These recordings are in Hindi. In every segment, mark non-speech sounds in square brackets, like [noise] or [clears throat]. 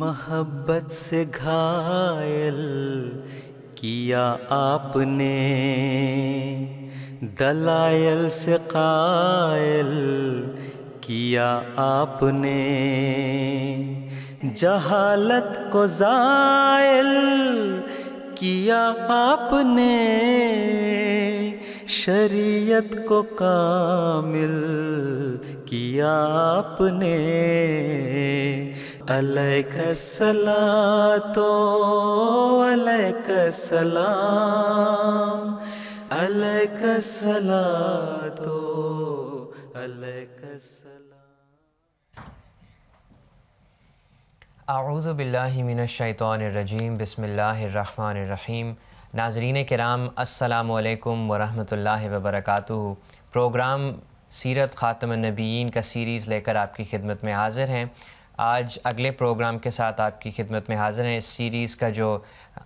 मोहब्बत से घायल किया आपने दलायल से कायल किया आपने जहालत को जायल किया आपने शरीयत को कामिल किया आपने अलैकस्सलातो अलैकस्सलाम अलैकस्सलातो अलैकस्सलाम आऊज़ बिल्लामिनशैतरजीम बसमीम नाजरीन कराम असलकम वरहमल वबरक प्रोग्राम सीरत ख़ातम नबीन का सीरीज़ लेकर आपकी खिदमत में हाजिर हैं आज अगले प्रोग्राम के साथ आपकी खिदमत में हाज़िर हैं इस सीरीज़ का जो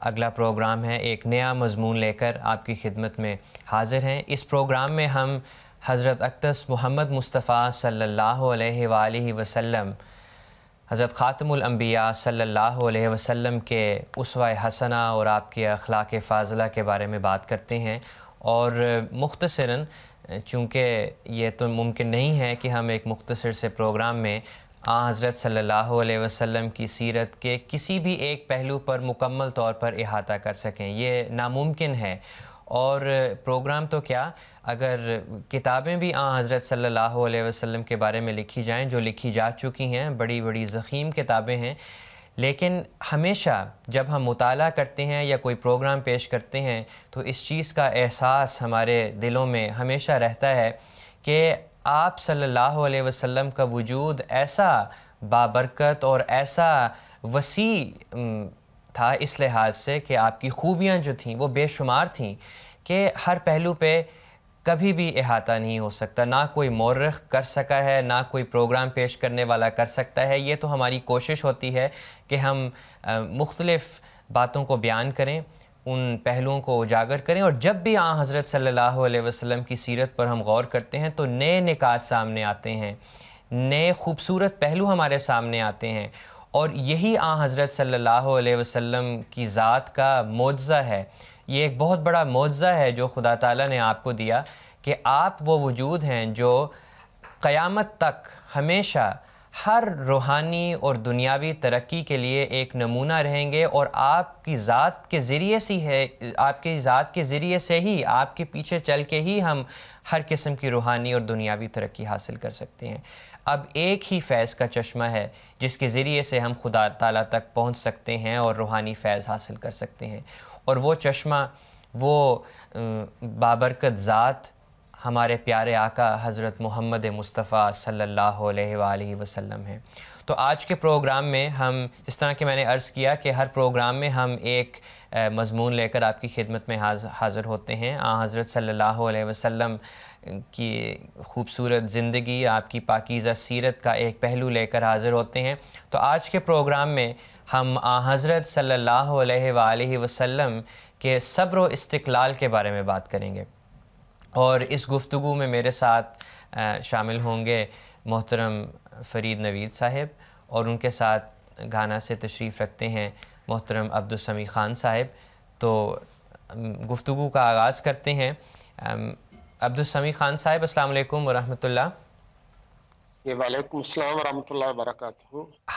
अगला प्रोग्राम है एक नया मजमून लेकर आपकी खिदमत में हाज़िर हैं इस प्रोग्राम में हम हज़रत अक्तस मोहम्मद मुस्तफ़ा सल्ला वसम हज़रत ख़ातमबिया सल्ला अलैहि के उसवा हसना और आपके अखलाक फ़ाज़ला के बारे में बात करते हैं और मुख्तसरा चूँकि ये तो मुमकिन नहीं है कि हम एक मुख्तर से प्रोग्राम में आ हज़रत सल्लल्लाहु अलैहि वसल्लम की सीरत के किसी भी एक पहलू पर मुकम्मल तौर पर अहाता कर सकें ये नामुमकिन है और प्रोग्राम तो क्या अगर किताबें भी आ हज़रत सल्लल्लाहु अलैहि वसल्लम के बारे में लिखी जाएं जो लिखी जा चुकी हैं बड़ी बड़ी ज़ख़ीम किताबें हैं लेकिन हमेशा जब हम मुताल करते हैं या कोई प्रोग्राम पेश करते हैं तो इस चीज़ का एहसास हमारे दिलों में हमेशा रहता है कि आप सल्लल्लाहु अलैहि वसल्लम का वजूद ऐसा बाबरकत और ऐसा वसी था इस लिहाज से कि आपकी खूबियाँ जो थीं वो बेशुमार थीं कि हर पहलू पे कभी भी अहाता नहीं हो सकता ना कोई मौरख कर सका है ना कोई प्रोग्राम पेश करने वाला कर सकता है ये तो हमारी कोशिश होती है कि हम मुख्तलफ़ बातों को बयान करें उन पहलुओं को उजागर करें और जब भी आ हज़रत सल्लल्लाहु अलैहि वसल्लम की सीरत पर हम गौर करते हैं तो नए निकात सामने आते हैं नए खूबसूरत पहलू हमारे सामने आते हैं और यही आ हज़रत सल्लल्लाहु अलैहि वसल्लम की ज़ात का मुआवज़ा है ये एक बहुत बड़ा मुआवज़ा है जो खुदा ताला ने आपको दिया कि आप वो वजूद हैं जो क़यामत तक हमेशा हर रूहानी और दुनियावी तरक्की के लिए एक नमूना रहेंगे और आपकी ज़ात के ज़रिए से है आपकी ज़ात के ज़रिए से ही आपके पीछे चल के ही हम हर किस्म की रूहानी और दुनियावी तरक्की हासिल कर सकते हैं अब एक ही फैज़ का चश्मा है जिसके ज़रिए से हम खुदा ताला तक पहुंच सकते हैं और रूहानी फैज़ हासिल कर सकते हैं और वो चश्मा वो बाबरकत ज़ात हमारे प्यारे आका हज़रत मोहम्मद मुस्तफ़ा सल्लल्लाहु अलैहि वसल्लम हैं तो आज के प्रोग्राम में हम जिस तरह के मैंने अर्ज़ किया कि हर प्रोग्राम में हम एक मजमून लेकर आपकी खिदमत में हाज, हाज़िर होते हैं आ हज़रत सल्लल्लाहु अलैहि वसल्लम की खूबसूरत ज़िंदगी आपकी पाकिज़ा सीरत का एक पहलू लेकर हाज़िर होते हैं तो आज के प्रोग्राम में हम आ हज़रत सल्लल्लाहु अलैहि वसल्लम के सब्र व के बारे में बात करेंगे और इस गुफ्तु में मेरे साथ शामिल होंगे मोहतरम फरीद नवीद साहब और उनके साथ गाना से तशरीफ़ रखते हैं मोहतरम अब्दुलसमी ख़ान साहब तो गुफ्तु का आगाज़ करते हैं अब्दुलसमी ख़ान साहब अल्लाम वरहमल्ला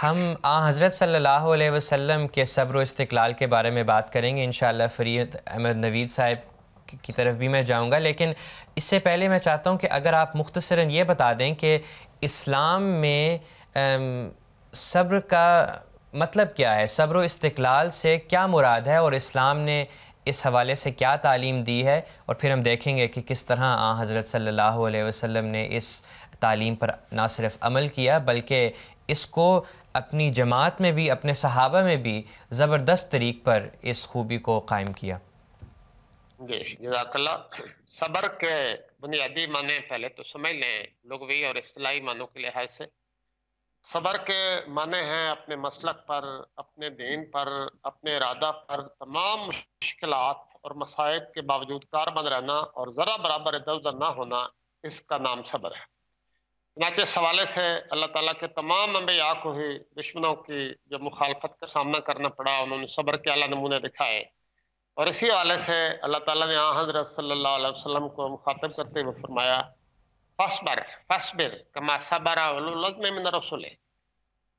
हम आ हज़रत सल्ला वसम के सब्र इस्तलाल के बारे में बात करेंगे इन शरीद अहमद नवीद साहब की तरफ भी मैं जाऊँगा लेकिन इससे पहले मैं चाहता हूँ कि अगर आप मुख्तसरा ये बता दें कि इस्लाम में सब्र का मतलब क्या है सब्र इस्तलाल से क्या मुराद है और इस्लाम ने इस हवाले से क्या तालीम दी है और फिर हम देखेंगे कि किस तरह आ हज़रत सल्ला वसम ने इस तालीम पर ना सिर्फ अमल किया बल्कि इसको अपनी जमात में भी अपने सहाबा में भी ज़बरदस्त तरीक़ पर इस खूबी को कायम किया जी जजाकल्ला सबर के बुनियादी माने पहले तो समझ लें लघवी और असलाई मानों के लिहाज से सबर के माने हैं अपने मसलक पर अपने दीन पर अपने इरादा पर तमाम मुश्किल और मसायब के बावजूद कारबंद रहना और ज़रा बराबर इधर उधर ना होना इसका नाम सबर है नाचे सवाले से अल्लाह ताला के तमाम अम्बिया को ही दुश्मनों की जो मुखालफत का सामना करना पड़ा उन्होंने सबर के अला नमूने दिखाए और इसी हवाले से अल्लाह ताला ने हज़रत सल्लल्लाहु अलैहि वसल्लम को मुखातब करते हुए फरमाया फसबर फसबिर कमा सबर मिन रसुल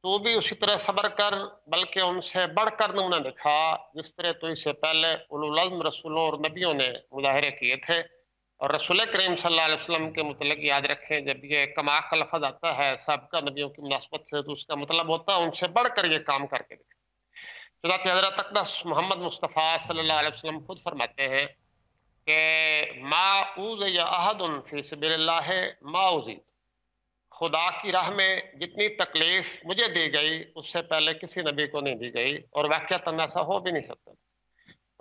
तो भी उसी तरह सबर कर बल्कि उनसे बढ़कर नमूना दिखा जिस तरह तो इससे पहले उलम रसूलों और नबियों ने मुजाहरे किए थे और रसूल करीम सल्लल्लाहु अलैहि वसल्लम के मतलब याद रखें जब ये कमा का लफज आता है सबका नबियों की मुनासबत से तो उसका मतलब होता है उनसे बढ़कर ये काम करके दिखा चुनाचे हजरत अकदस मोहम्मद मुस्तफ़ा सल्लल्लाहु अलैहि खुद फरमाते हैं कि मा उज या अहद अहदन मा उजी खुदा की राह में जितनी तकलीफ़ मुझे दी गई उससे पहले किसी नबी को नहीं दी गई और वाक़ता ऐसा हो भी नहीं सकता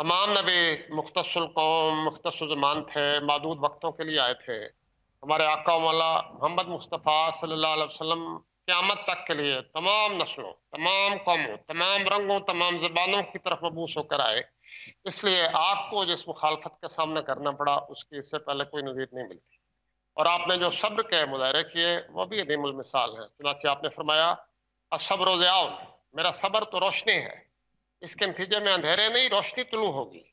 तमाम नबी मुख्तसलकौम मुख्तसमान थे मदूद वक्तों के लिए आए थे हमारे आका मौला मोहम्मद मुस्तफ़ा सल्ला वसलम क्यामत तक के लिए तमाम नस्लों तमाम कौमों तमाम रंगों तमाम जबानों की तरफ मबूस होकर आए इसलिए आपको जिस मुखालफत का सामना करना पड़ा उसकी इससे पहले कोई नज़ीर नहीं मिलती और आपने जो सब्र के मुजाहरे किए वह भी अदीमसाल हैं चुनाचे आपने फरमाया असब्र ज़याउन मेरा सब्र तो रोशनी है इसके नतीजे में अंधेरे नहीं रोशनी तुलू होगी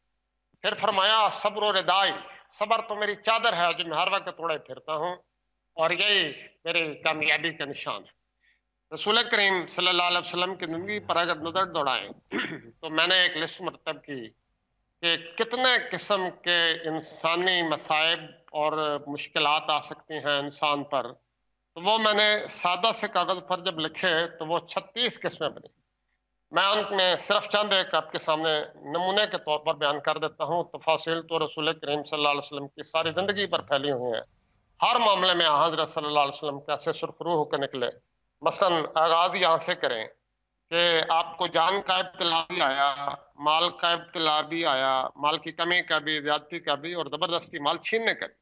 फिर फरमाया सब्र रदाई सब्र तो मेरी चादर है जो मैं हर वक्त थोड़े फिरता हूँ और यही मेरी कामयाबी का निशान है रसूल करीम सल्लाम की ज़िंदगी पर अगर नज़र दौड़ाएं [clears throat] तो मैंने एक लिस्ट मरतब की कि कितने किस्म के इंसानी मसाइब और मुश्किल आ सकती हैं इंसान पर तो वो मैंने सादा से कागज़ पर जब लिखे तो वो छत्तीस किस्में बनी मैं उनमें सिर्फ चंद एक आपके सामने नमूने के तौर पर बयान कर देता हूँ तफासिल तो, तो रसूल करीम सल्लल्लाहु वसलम की सारी ज़िंदगी पर फैली हुई है हर मामले में हजरत सल्ला वसलम कैसे सुरखरू होकर निकले मसलन आगाज़ यहाँ से करें कि आपको जान का इब्तला भी आया माल का इब्तला भी आया माल की कमी का भी ज्यादती का भी और ज़बरदस्ती माल छीनने का भी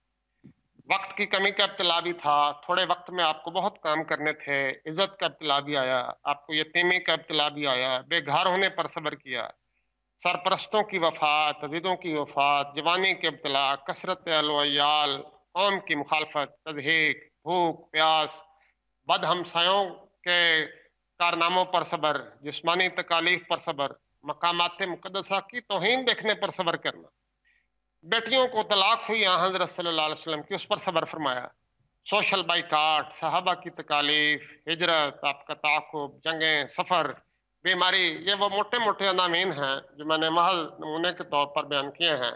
वक्त की कमी का इब्तला भी था थोड़े वक्त में आपको बहुत काम करने थे इज़्ज़त का इब्तला भी आया आपको यतीमी का इब्तला भी आया बेघर होने पर सब्र किया सरपरस्तों की वफात तजीदों की वफात जवानी के इब्तला कसरत अलवयाल कौम की मुखालफत तजहीक भूख प्यास बद हमसायों के कारनामों पर सबर जिसमानी तकालीफ पर सबर मकामात मुकदसा की तोहन देखने पर सबर करना बेटियों को तलाक हुई हजरत सल्लल्लाहु वसल्लम की उस पर सबर फरमाया सोशल बाईकाट सहाबा की तकालीफ हिजरत आपका ताकुब जंगें सफ़र बीमारी ये वो मोटे मोटे अनामीन हैं जो मैंने महल नमूने के तौर पर बयान किए हैं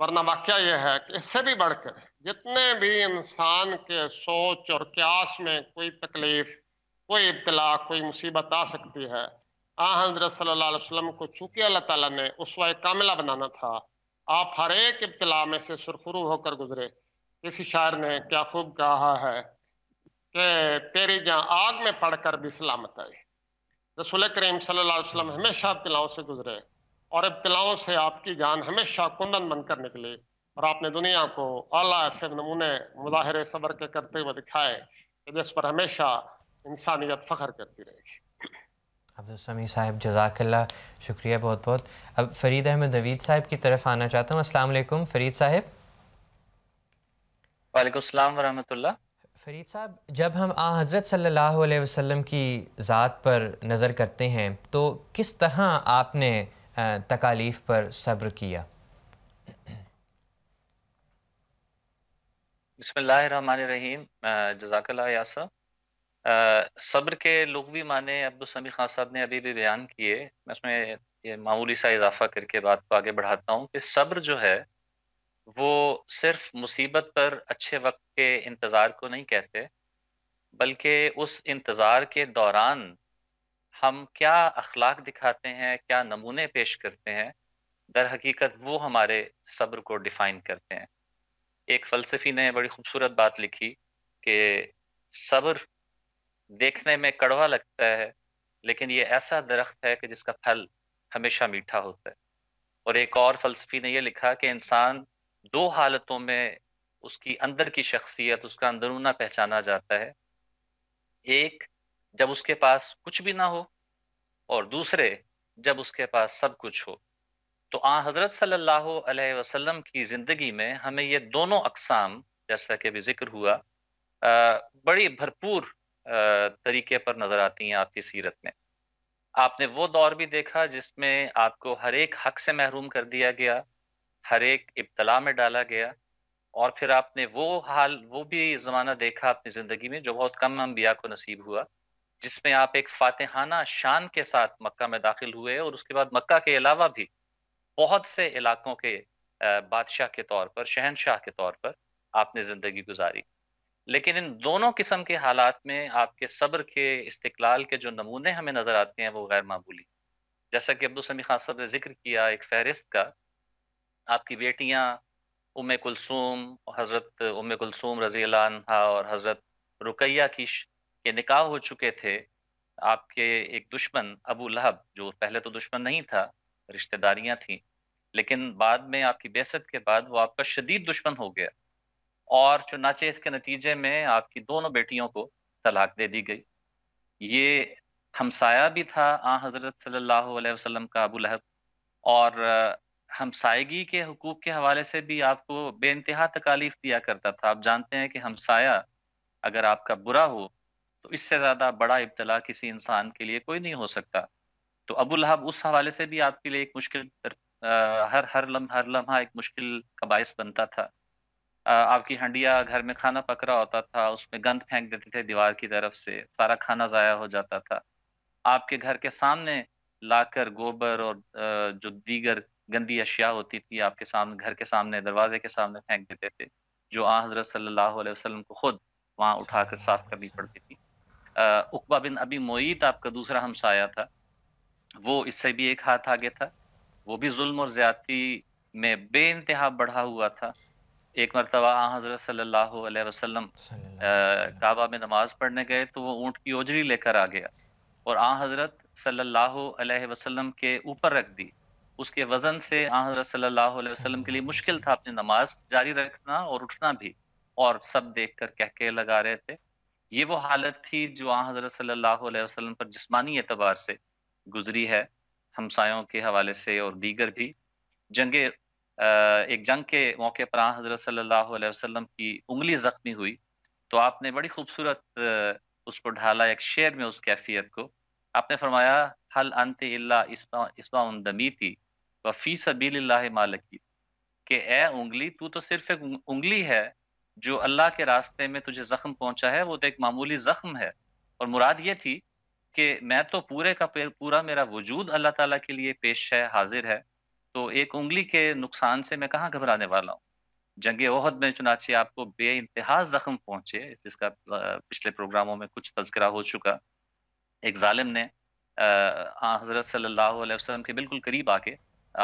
वरना वाक्य यह है कि इससे भी बढ़कर जितने भी इंसान के सोच और क्यास में कोई तकलीफ कोई इब्तला कोई मुसीबत आ सकती है आ हजरत सल्लल्लाहु अलैहि वसल्लम को चूंकि अल्लाह ताला ने उस कामला बनाना था आप हर एक इब्तला में से सुरखुरु होकर गुजरे किसी शायर ने क्या खूब कहा है कि तेरी जहाँ आग में कर भी सलामत आई रसूल करीम सल्लल्लाहु अलैहि वसल्लम हमेशा इब्तलाओं से गुजरे और इब्तलाओं से आपकी जान हमेशा कुंदन बनकर निकली और आपने दुनिया को अला ऐसे नमूने मुजाहरे सबर के करते हुए दिखाए कि जिस पर हमेशा इंसानियत फ़ख्र करती रहेगी अब्दुलसमी साहब जजाकल्ला शुक्रिया बहुत बहुत अब फरीद अहमद नवीद साहब की तरफ आना चाहता हूँ अस्सलाम फरीद साहब वालेकुम सलाम वरहमतुल्लाह फरीद साहब जब हम आ हज़रत सल्लल्लाहु अलैहि वसल्लम की ज़ात पर नज़र करते हैं तो किस तरह आपने तकालीफ़ पर सब्र किया बसमीम जजाकल्ला यासर सब्र के लगवी माने अब्दुलसमी खान साहब ने अभी भी बयान किए मैं उसमें ये मामूली सा इजाफा करके बात को आगे बढ़ाता हूँ कि सब्र जो है वो सिर्फ मुसीबत पर अच्छे वक्त के इंतज़ार को नहीं कहते बल्कि उस इंतज़ार के दौरान हम क्या अखलाक दिखाते हैं क्या नमूने पेश करते हैं दर हकीकत वो हमारे सब्र को डिफ़ाइन करते हैं एक फलसफी ने बड़ी खूबसूरत बात लिखी कि सब्र देखने में कड़वा लगता है लेकिन ये ऐसा दरख्त है कि जिसका फल हमेशा मीठा होता है और एक और फलसफी ने यह लिखा कि इंसान दो हालतों में उसकी अंदर की शख्सियत उसका अंदरूना पहचाना जाता है एक जब उसके पास कुछ भी ना हो और दूसरे जब उसके पास सब कुछ हो तो आ हज़रत सल्लल्लाहु अलैहि वसल्लम की ज़िंदगी में हमें ये दोनों अकसाम जैसा कि अभी जिक्र हुआ आ, बड़ी भरपूर तरीके पर नज़र आती हैं आपकी सीरत में आपने वो दौर भी देखा जिसमें आपको हर एक हक से महरूम कर दिया गया हर एक इब्तला में डाला गया और फिर आपने वो हाल वो भी ज़माना देखा अपनी ज़िंदगी में जो बहुत कम अम्बिया को नसीब हुआ जिसमें आप एक फातहाना शान के साथ मक्का में दाखिल हुए और उसके बाद मक्का के अलावा भी बहुत से इलाकों के बादशाह के तौर पर शहनशाह के तौर पर आपने ज़िंदगी गुजारी लेकिन इन दोनों किस्म के हालात में आपके सब्र के इस्तलाल के जो नमूने हमें नज़र आते हैं वो गैर मामूली जैसा कि अब्दुलसमी खान साहब ने जिक्र किया एक फहरिस्त का आपकी बेटियाँ उम कुलसूम हज़रत उम कुलसूम रजी अल्लाहा और हज़रत रुकैया की के निकाह हो चुके थे आपके एक दुश्मन अबू लहब जो पहले तो दुश्मन नहीं था रिश्तेदारियां थीं लेकिन बाद में आपकी बेसत के बाद वो आपका शदीद दुश्मन हो गया और चुनाचे इसके नतीजे में आपकी दोनों बेटियों को तलाक दे दी गई ये हमसाया भी था आ हज़रत सल्लल्लाहु अलैहि वसल्लम का अबू लहब और हमसायगी के हकूक़ के हवाले से भी आपको बे इंतहा तकालीफ दिया करता था आप जानते हैं कि हमसाया अगर आपका बुरा हो तो इससे ज़्यादा बड़ा इब्तला किसी इंसान के लिए कोई नहीं हो सकता तो अबू लहब उस हवाले से भी आपके लिए एक मुश्किल आ, हर हर लम हर लम्हा एक मुश्किल का बायस बनता था आ, आपकी हंडिया घर में खाना पक रहा होता था उसमें गंद फेंक देते थे दीवार की तरफ से सारा खाना ज़ाया हो जाता था आपके घर के सामने लाकर गोबर और जो दीगर गंदी अशिया होती थी आपके सामने घर के सामने दरवाजे के सामने फेंक देते थे जो आ हजरत सल्लल्लाहु अलैहि वसल्लम को खुद वहाँ उठाकर साफ करनी पड़ती थी उकबा बिन अबी मोईत आपका दूसरा हमसाया था वो इससे भी एक हाथ आगे था वो भी जुल्म और ज्यादती में बे इंतहा बढ़ा हुआ था एक मरतबा हज़रत सल्लल्लाहु अलैहि वसल्लम काबा में नमाज पढ़ने गए तो वो ऊँट की ओजरी लेकर आ गया और आ हज़रत सल्लल्लाहु अलैहि वसल्लम के ऊपर रख दी उसके वज़न से आ हज़रत सल्लल्लाहु अलैहि वसल्लम के लिए मुश्किल था अपनी नमाज जारी रखना और उठना भी और सब देख कर कहके लगा रहे थे ये वो हालत थी जो आ हज़रत सल्लल्लाहु अलैहि वसल्लम पर जिस्मानी एतबार से गुजरी है हमसायों के हवाले से और दीगर भी जंग एक जंग के मौके पर हज़रत सल्लल्लाहु अलैहि वसल्लम की उंगली ज़ख्मी हुई तो आपने बड़ी खूबसूरत उसको ढाला एक शेर में उस कैफियत को आपने फरमाया हल अंत इसबा दमी थी व फ़ी सबील मालकी कि ए उंगली तू तो सिर्फ एक उंगली है जो अल्लाह के रास्ते में तुझे ज़ख्म पहुंचा है वो तो एक मामूली ज़ख्म है और मुराद ये थी कि मैं तो पूरे का पूरा मेरा वजूद अल्लाह ताला के लिए पेश है हाजिर है तो एक उंगली के नुकसान से मैं कहाँ घबराने वाला हूँ जंग ओहद में चुनाचे आपको बे इंतहा जख्म पहुंचे जिसका पिछले प्रोग्रामों में कुछ तस्करा हो चुका एक जालिम ने हज़रत सल्लल्लाहु अलैहि वसल्लम के बिल्कुल करीब आके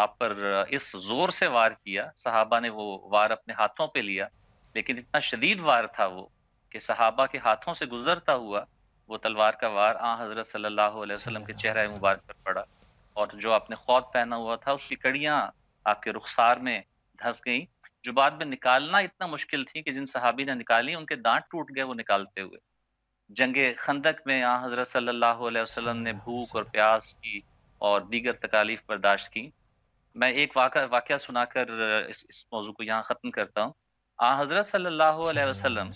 आप पर इस जोर से वार किया सहाबा ने वो वार अपने हाथों पे लिया लेकिन इतना शदीद वार था वो कि सहाबा के हाथों से गुजरता हुआ वो तलवार का वार आ हजरत सल्लल्लाहु अलैहि वसल्लम के चेहरे मुबारक पर पड़ा और जो आपने खौत पहना हुआ था उसकी कड़ियाँ आपके रुखसार में धंस गई जो बाद में निकालना इतना मुश्किल थी कि जिन सहाबी ने निकाली उनके दांत टूट गए वो निकालते हुए जंगे खंदक में आ हजरत सल्लल्लाहु अलैहि वसल्लम ने भूख और प्यास की और दीगर तकालीफ बर्दाश्त की मैं एक वाक़ वाक़ सुनाकर इस, इस मौजू को यहाँ ख़त्म करता हूँ आ हजरत सल्लल्लाहु अलैहि वसल्लम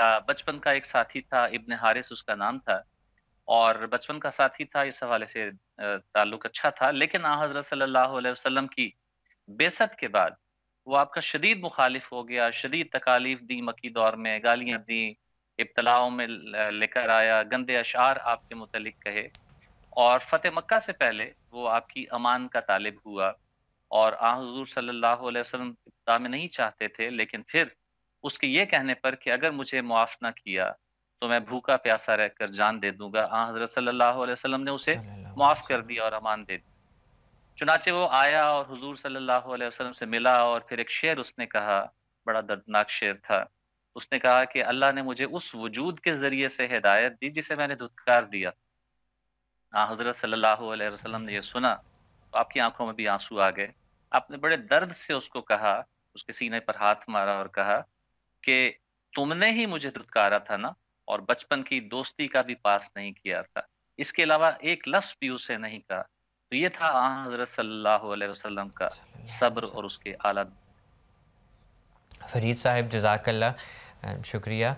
का बचपन का एक साथी था इब्न हारिस उसका नाम था और बचपन का साथी था इस हवाले से ताल्लुक अच्छा था लेकिन आ हजरत सल्लल्लाहु अलैहि वसल्लम की बेसत के बाद वो आपका शदीद मुखालिफ हो गया शदीद तकालीफ दी मकी दौर में गालियाँ दी इब्तलाओं में लेकर आया गंदे अशार आपके मुतलिक कहे और फतेह मक्का से पहले वो आपकी अमान का तालिब हुआ और आ हजूर सल्लल्लाहु अलैहि वसल्लम में नहीं चाहते थे लेकिन फिर उसके ये कहने पर कि अगर मुझे मुआफ ना किया तो मैं भूखा प्यासा रहकर जान दे दूंगा आ हाँ, वसल्लम ने उसे मुआफ कर दिया और अमान दे दी चुनाचे वो आया और हुजूर सल्लल्लाहु अलैहि वसल्लम से मिला और फिर एक शेर उसने कहा बड़ा दर्दनाक शेर था उसने कहा कि अल्लाह ने मुझे उस वजूद के जरिए से हिदायत दी जिसे मैंने धुतकार दिया आ हाँ, हजरत सल्लल्लाहु अलैहि वसल्लम ने यह सुना तो आपकी आंखों में भी आंसू आ गए आपने बड़े दर्द से उसको कहा उसके सीने पर हाथ मारा और कहा कि तुमने ही मुझे धुतकारा था ना और बचपन की दोस्ती का भी पास नहीं किया था इसके अलावा एक लफ्ज भी उसे नहीं कहा तो ये था हजरत सल्लल्लाहु अलैहि वसल्लम का सब्र और उसके आला फरीद साहब जजाकल्ला शुक्रिया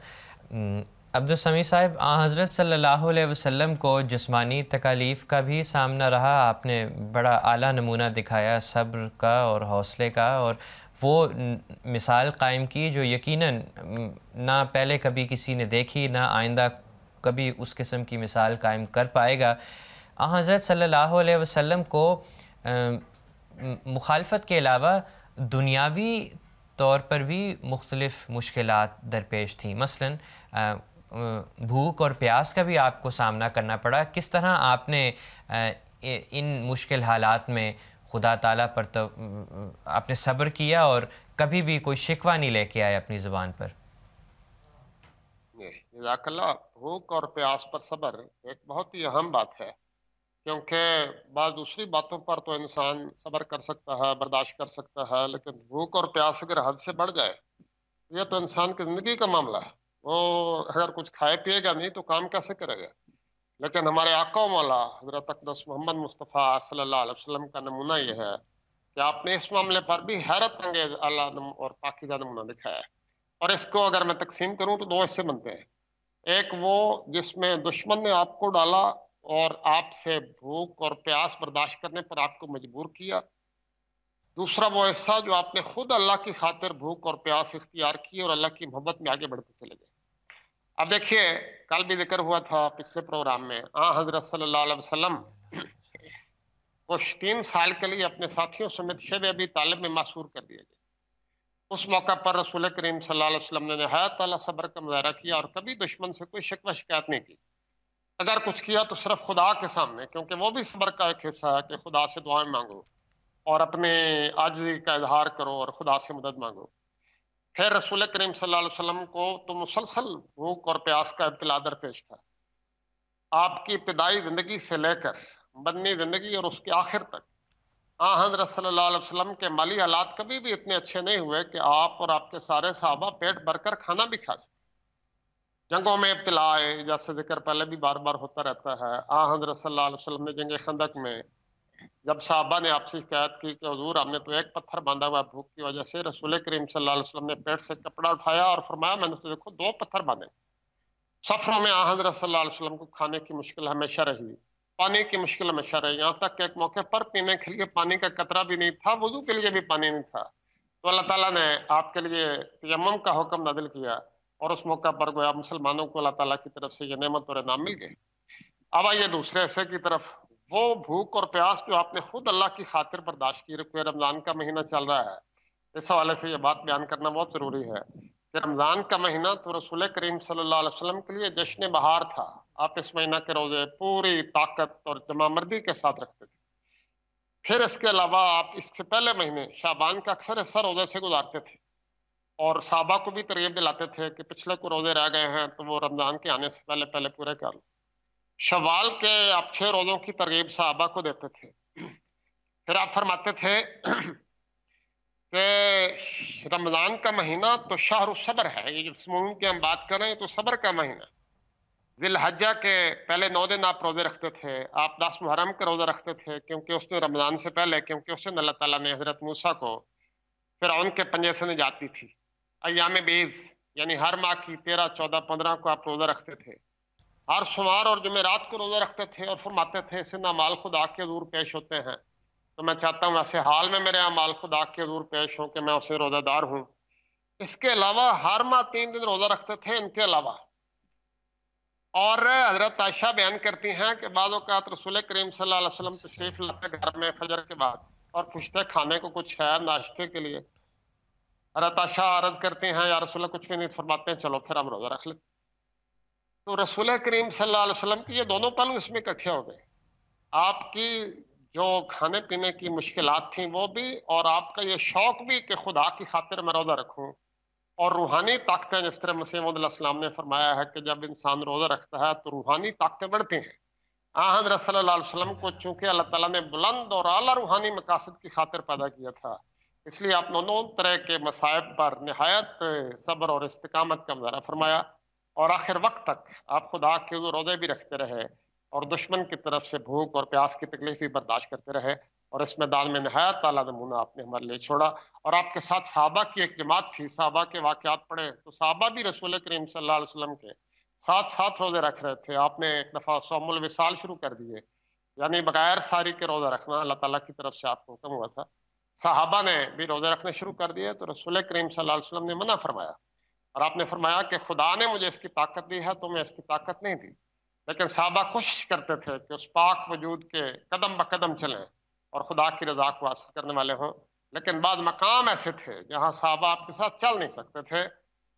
अब्दुलसमी साहब आ हज़रत सल्लल्लाहु अलैहि वसल्लम को जिस्मानी तकालीफ़ का भी सामना रहा आपने बड़ा आला नमूना दिखाया सब्र का और हौसले का और वो मिसाल कायम की जो यकीनन ना पहले कभी किसी ने देखी ना आइंदा कभी उस किस्म की मिसाल कायम कर पाएगा आ हज़रत सल्लल्लाहु अलैहि वसल्लम को मुखालफत के अलावा दुनियावी तौर पर भी मुख्तलफ़ मुश्किल दरपेश थी मसला भूख और प्यास का भी आपको सामना करना पड़ा किस तरह आपने इन मुश्किल हालात में खुदा ताला पर तो आपने सब्र किया और कभी भी कोई शिकवा नहीं लेके आए अपनी ज़ुबान पर भूख और प्यास पर सब्र एक बहुत ही अहम बात है क्योंकि बाद दूसरी बातों पर तो इंसान सब्र कर सकता है बर्दाश्त कर सकता है लेकिन भूख और प्यास अगर हद से बढ़ जाए यह तो इंसान की ज़िंदगी का मामला है वो अगर कुछ खाए पिएगा नहीं तो काम कैसे करेगा लेकिन हमारे आका वाला हजरत अकदस मोहम्मद मुस्तफ़ा सल्लाम का नमूना यह है कि आपने इस मामले पर भी हैरत अंगेज अला और पाकिजा नमूना दिखाया है और इसको अगर मैं तकसीम करूँ तो दो ऐसे बनते हैं एक वो जिसमें दुश्मन ने आपको डाला और आपसे भूख और प्यास बर्दाश्त करने पर आपको मजबूर किया दूसरा वो ऐसा जो आपने खुद अल्लाह की खातिर भूख और प्यास इख्तियार की और अल्लाह की मोहब्बत में आगे बढ़ते चले गए अब देखिए कल भी जिक्र हुआ था पिछले प्रोग्राम में आ हजरत सल्लल्लाहु अलैहि वसल्लम तीन साल के लिए अपने साथियों समेत शेब अभी तालब में मासूर कर दिए गए उस मौका पर रसूल करीम सल्लल्लाहु अलैहि वसल्लम ने नहायत तला सब्र का मुजाहरा किया और कभी दुश्मन से कोई शिकवा शिकायत नहीं की अगर कुछ किया तो सिर्फ खुदा के सामने क्योंकि वो भी सब्र का एक हिस्सा है कि खुदा से दुआएं मांगो और अपने आजी का इजहार करो और खुदा से मदद मांगो फिर रसूल करीम वसल्लम को तो मुसलसल भूख और प्यास का इब्तला दरपेश था आपकी इब्तदाई ज़िंदगी से लेकर बदनी ज़िंदगी और उसके आखिर तक हाँ हजरत सल्ला के माली हालात कभी भी इतने अच्छे नहीं हुए कि आप और आपके सारे साहबा पेट भरकर खाना भी खा सकें जंगों में इब्तला आए जैसे जिक्र पहले भी बार बार होता रहता है आ हजरत सल्ला वसम ने जंग खंदक में जब साहबा ने आपसे शिकायत की कि हजूर हमने तो एक पत्थर बांधा हुआ भूख की वजह से रसूल करीम सल्लल्लाहु ने पेट से कपड़ा उठाया और फरमाया मैंने तो देखो दो पत्थर बांधे सफरों में आहद रसल्लम को खाने की मुश्किल हमेशा रही पानी की मुश्किल हमेशा रही यहाँ तक एक मौके पर पीने के लिए पानी का कतरा भी नहीं था वजू के लिए भी पानी नहीं था तो अल्लाह तला ने आपके लिए तयम का हुक्म नदिल किया और उस मौका पर गोया मुसलमानों को अल्लाह तला की तरफ से यह नमत और इनाम मिल गए अब आइए दूसरे ऐसे की तरफ वो भूख और प्यास जो आपने खुद अल्लाह की खातिर बर्दाश्त की रखी है रमज़ान का महीना चल रहा है इस हवाले से यह बात बयान करना बहुत ज़रूरी है कि रमज़ान का महीना तो रसूल करीम सल्लल्लाहु अलैहि वसल्लम के लिए जश्न बहार था आप इस महीना के रोज़े पूरी ताकत और जमा मर्दी के साथ रखते थे फिर इसके अलावा आप इससे पहले महीने शाबान का अक्सर हिस्सा रोज़े से गुजारते थे और साहबा को भी तरगीब दिलाते थे कि पिछले को रोज़े रह गए हैं तो वो रमज़ान के आने से पहले पहले पूरे कर लो शवाल के आप छह रोजों की तरगीब साहबा को देते थे फिर आप फरमाते थे [clears throat] कि रमज़ान का महीना तो शाहर सब्र है ये जिस मुहिम की हम बात करें तो सब्र का महीना जिलहजा के पहले नौ दिन आप रोज़े रखते थे आप दस मुहर्रम के रोज़े रखते थे क्योंकि उस दिन रमज़ान से पहले क्योंकि उस दिन अल्लाह तला ने हज़रत मूसा को फिर उनके पंजे से निजात थी अयाम बेज यानी हर माह की तेरह चौदह पंद्रह को आप रोज़ा रखते थे हर शुमार और जुमेरात को रोज़ा रखते थे और फरमाते थे ऐसे नामाल खुदा के दूर पेश होते हैं तो मैं चाहता हूँ ऐसे हाल में मेरे अमाल खुदा के दूर पेश हों कि मैं उसे रोज़ादार हूँ इसके अलावा हर माह तीन दिन रोज़ा रखते थे इनके अलावा और हजरत आयशा बयान करती हैं कि बाद अवत रसूल करीम सल्लम तशरीफ लाते घर में फजर के बाद और पूछते खाने को कुछ है नाश्ते के लिए हजरत आयशा अर्ज करती हैं या रसोल्ला कुछ भी नहीं फरमाते हैं चलो फिर हम रोज़ा रख लेते तो रसूल करीम सल्लल्लाहु अलैहि वसल्लम के ये दोनों पहलू इसमें इकट्ठे हो गए आपकी जो खाने पीने की मुश्किल थी वो भी और आपका ये शौक भी कि खुदा की खातिर मैं रोज़ा रखूँ और रूहानी ताकतें जिस तरह मसीम ने फरमाया है कि जब इंसान रोज़ा रखता है तो रूहानी ताकतें बढ़ती हैं आहद वसल्लम को चूँकि अल्लाह तला ने बुलंद और अला रूहानी मकासद की खातिर पैदा किया था इसलिए आप दोनों तरह के मसायब पर नहायत सब्र और इस्तकामत का मुजारा फरमाया और आखिर वक्त तक आप खुदा के रोज़े भी रखते रहे और दुश्मन की तरफ से भूख और प्यास की तकलीफ भी बर्दाश्त करते रहे और इस मैदान में नहायत ताला नमूना आपने हमारे लिए छोड़ा और आपके साथ साहबा की एक जमात थी साहबा के वाकत पढ़े तो साहबा भी रसूल करीम सल्लाम के साथ साथ रोज़े रख रहे थे आपने एक दफ़ा सोमुल विसाल शुरू कर दिए यानी बगैर सारी के रोज़ा रखना अल्लाह ताला की तरफ से आपको हुक्म हुआ था साहबा ने भी रोज़े रखने शुरू कर दिए तो रसूल करीम सल्लाम ने मना फरमाया और आपने फरमाया कि खुदा ने मुझे इसकी ताकत दी है तो मैं इसकी ताकत नहीं दी लेकिन साहबा कोशिश करते थे कि उस पाक वजूद के कदम ब कदम चलें और खुदा की रजा को हासिल करने वाले हों लेकिन बाद मकाम ऐसे थे जहाँ साहबा आपके साथ चल नहीं सकते थे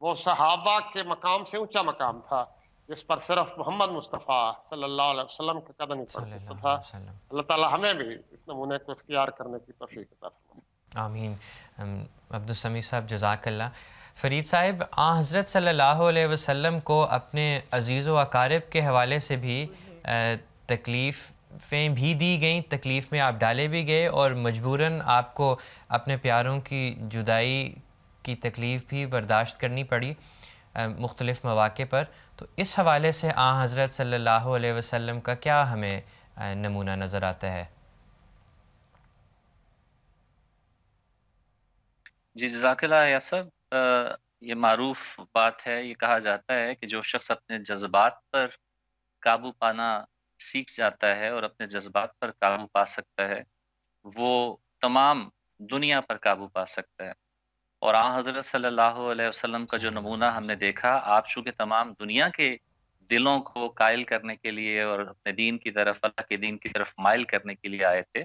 वो सहाबा के मकाम से ऊंचा मकाम था जिस पर सिर्फ मोहम्मद मुस्तफ़ा सल्ला वसलम का कदम ही पड़ सकता था अल्लाह ताला हमें भी इस नमूने को इख्तियार करने की तफी आमीन अब्दुल समी साहब जजाकल्ला फरीद साहब आ हज़रत सल्लल्लाहु अलैहि वसल्लम को अपने अजीज़ व अकारब के हवाले से भी तकलीफ़ें भी दी गई तकलीफ़ में आप डाले भी गए और मजबूरन आपको अपने प्यारों की जुदाई की तकलीफ़ भी बर्दाश्त करनी पड़ी मुख्तलिफ़ मौाक़े पर तो इस हवाले से आ हज़रत सल्लल्लाहु अलैहि वसल्लम का क्या हमें नमूना नज़र आता है जी जजाकला यासर ये मरूफ बात है ये कहा जाता है कि जो शख्स अपने जज्बात पर काबू पाना सीख जाता है और अपने जज्बात पर काबू पा सकता है वो तमाम दुनिया पर काबू पा सकता है और आ हज़रत सल्लल्लाहु अलैहि वसल्लम का जो नमूना हमने देखा आप चूँकि तमाम दुनिया के दिलों को कायल करने के लिए और अपने दीन की तरफ अल्लाह के दीन की तरफ माइल करने के लिए आए थे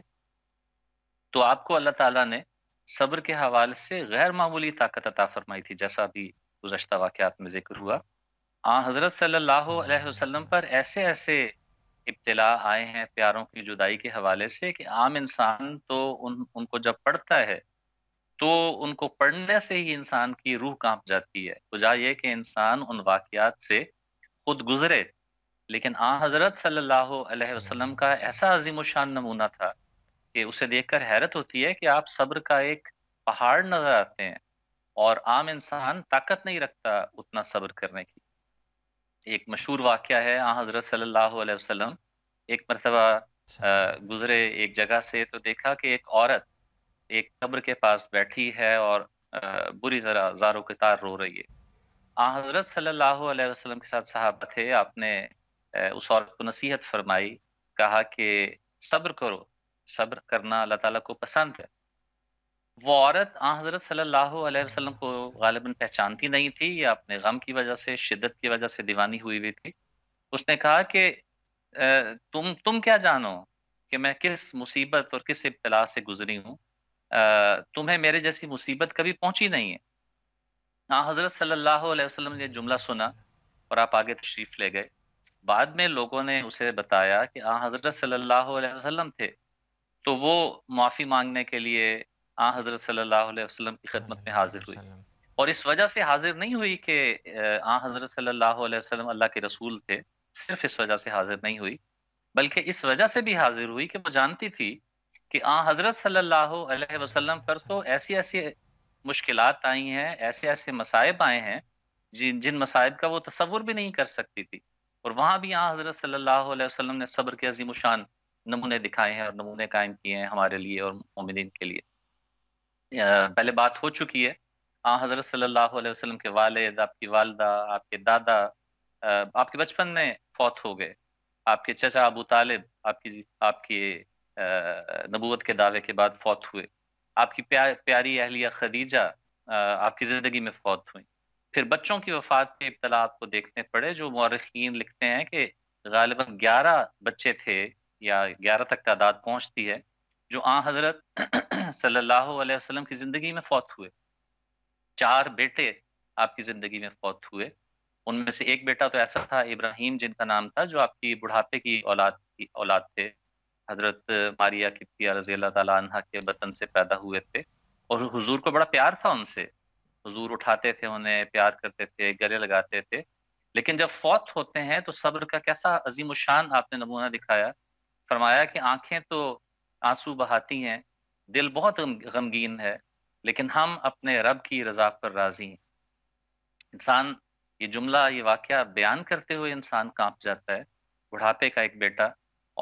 तो आपको अल्लाह ताला ने सब्र के हवाले से गैर मामूली ताकत अता फरमाई थी जैसा भी गुजशत वाक़ात में जिक्र हुआ आ हज़रत सल्लाम पर ऐसे ऐसे इब्तला आए हैं प्यारों की जुदाई के हवाले से कि आम इंसान तो उन उनको जब पढ़ता है तो उनको पढ़ने से ही इंसान की रूह कांप जाती है वजह यह कि इंसान उन वाकियात से खुद गुजरे लेकिन आ हज़रत सल्लल्लाहु अलैहि वसल्लम का ऐसा अजीम शान नमूना था कि उसे देखकर हैरत होती है कि आप सब्र का एक पहाड़ नजर आते हैं और आम इंसान ताकत नहीं रखता उतना सब्र करने की एक मशहूर वाक्य है आ हजरत सल्लल्लाहु अलैहि वसल्लम एक मरतबा अच्छा। गुजरे एक जगह से तो देखा कि एक औरत एक कब्र के पास बैठी है और बुरी तरह जारो तार रो रही है आ हजरत सल्लल्लाहु अलैहि वसल्लम के साथ साहब थे आपने उस औरत को नसीहत फरमाई कहा कि सब्र करो सब्र करना अल्लाह ताला को पसंद है वो औरत हज़रत सल्लल्लाहु अलैहि वसल्लम को गालिबन पहचानती नहीं थी या अपने गम की वजह से शिद्दत की वजह से दीवानी हुई हुई थी उसने कहा कि तुम तुम क्या जानो कि मैं किस मुसीबत और किस इब्तला से गुजरी हूँ तुम्हें मेरे जैसी मुसीबत कभी पहुंची नहीं है आ हज़रत सल्लल्लाहु अलैहि वसल्लम ने जुमला सुना और आप आगे तशरीफ़ ले गए बाद में लोगों ने उसे बताया कि आ हज़रत सल्लल्लाहु अलैहि वसल्लम थे तो वो माफ़ी मांगने के लिए आ हज़रत सल्लल्लाहु अलैहि वसल्लम की खदमत में हाजिर हुई और इस वजह से हाजिर नहीं हुई कि आ हज़रत सल्लल्लाहु अलैहि वसल्लम अल्लाह के रसूल थे सिर्फ इस वजह से हाजिर नहीं हुई बल्कि इस वजह से भी हाजिर हुई कि वो जानती थी कि आ हज़रत सल्लल्लाहु अलैहि वसल्लम पर तो ऐसी ऐसी मुश्किल आई हैं ऐसे ऐसे मसायब आए हैं जिन जिन मसायब का वो तस्वुर भी नहीं कर सकती थी और वहाँ भी आ हज़रत सल्लल्लाहु अलैहि वसल्लम ने सब्र के अजीम शान नमूने दिखाए हैं और नमूने कायम किए हैं हमारे लिए और मोमिन के लिए पहले बात हो चुकी है आ हज़रत सल्लल्लाहु अलैहि वसल्लम के वालिद आपकी वालदा आपके दादा आपके बचपन में फौत हो गए आपके चचा अबू तालिब आपकी आपके नबूत के दावे के बाद फौत हुए आपकी प्यार प्यारी अहलिया खदीजा आपकी ज़िंदगी में फौत हुई फिर बच्चों की वफात के इब्तला आपको देखने पड़े जो मौरखीन लिखते हैं कि गालिबा ग्यारह बच्चे थे या ग्यारह तक तादाद पहुंचती है जो आ हजरत [clears throat] सल्लल्लाहु अलैहि वसल्लम की ज़िंदगी में फौत हुए चार बेटे आपकी ज़िंदगी में फौत हुए उनमें से एक बेटा तो ऐसा था इब्राहिम जिनका नाम था जो आपकी बुढ़ापे की औलाद की औलाद थे हजरत मारिया किप्तिया रजी अल्लाह के वतन से पैदा हुए थे और हुजूर को बड़ा प्यार था उनसे हुजूर उठाते थे उन्हें प्यार करते थे गले लगाते थे लेकिन जब फौत होते हैं तो सब्र का कैसा अजीम शान आपने नमूना दिखाया फरमाया कि आंखें तो आंसू बहाती हैं दिल बहुत गमगीन है लेकिन हम अपने रब की रजा पर राजी हैं इंसान ये जुमला ये वाक़ बयान करते हुए इंसान कांप जाता है बुढ़ापे का एक बेटा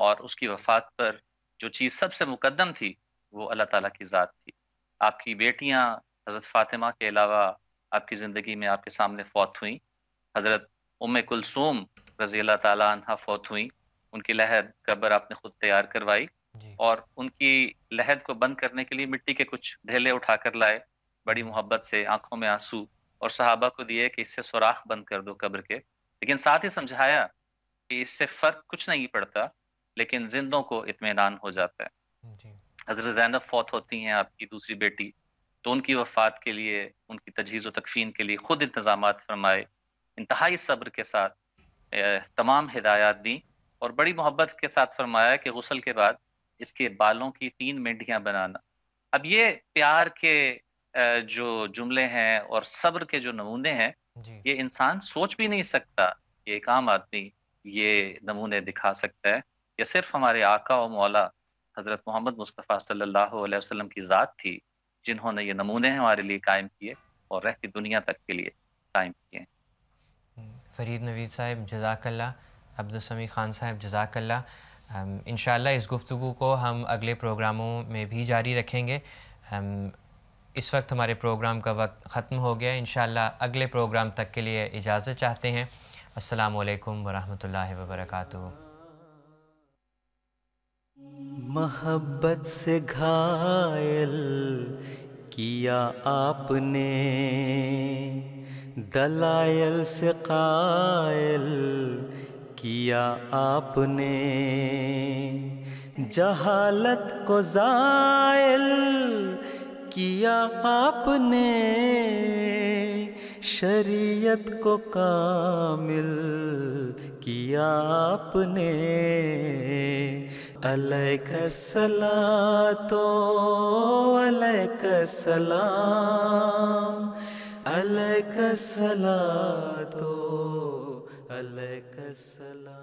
और उसकी वफात पर जो चीज़ सबसे मुकदम थी वो अल्लाह ताला की ज़ात थी आपकी बेटियां हज़रत फ़ातिमा के अलावा आपकी ज़िंदगी में आपके सामने फौत हुई हज़रत उम कुलसूम रज़ी अल्लाह ताला फौत हुई उनकी लहद कब्र आपने खुद तैयार करवाई और उनकी लहद को बंद करने के लिए मिट्टी के कुछ ढेले उठाकर लाए बड़ी हम्म। मोहब्बत से आंखों में आंसू और सहाबा को दिए कि इससे सुराख बंद कर दो कब्र के लेकिन साथ ही समझाया कि इससे फर्क कुछ नहीं पड़ता लेकिन जिंदों को इतमान हो जाता है हजरत जैनब फौत होती हैं आपकी दूसरी बेटी तो उनकी वफात के लिए उनकी तजहीज़ व तकफीन के लिए खुद इंतजाम फरमाए इंतहाई सब्र के साथ तमाम हिदायत दी और बड़ी मोहब्बत के साथ फरमाया कि गुसल के बाद इसके बालों की तीन मेंढियां बनाना अब ये प्यार के जो जुमले हैं और सब्र के जो नमूने हैं ये इंसान सोच भी नहीं सकता कि एक आम आदमी ये नमूने दिखा सकता है ये सिर्फ हमारे आका और मौला हज़रत मोहम्मद मुस्तफ़ा सल्लल्लाहु अलैहि वसल्लम की ज़ात थी जिन्होंने ये नमूने हमारे लिए कायम किए और रहती दुनिया तक के लिए कायम किए हम्म, फरीद नवीद साहब जजाकल्ला अब्दुलसमी ख़ान साहब जजाकल्ला इन इस गुफ्तु को हम अगले प्रोग्रामों में भी जारी रखेंगे इस वक्त हमारे प्रोग्राम का वक्त ख़त्म हो गया इन अगले प्रोग्राम तक के लिए इजाज़त चाहते हैं असलकम वरहमल वबरक मोहब्बत से घायल किया आपने दलायल से कायल किया आपने जहालत को जायल किया आपने शरीयत को कामिल किया आपने अलैक सला तो अलैक सलाम अलैक सला तो alaikum.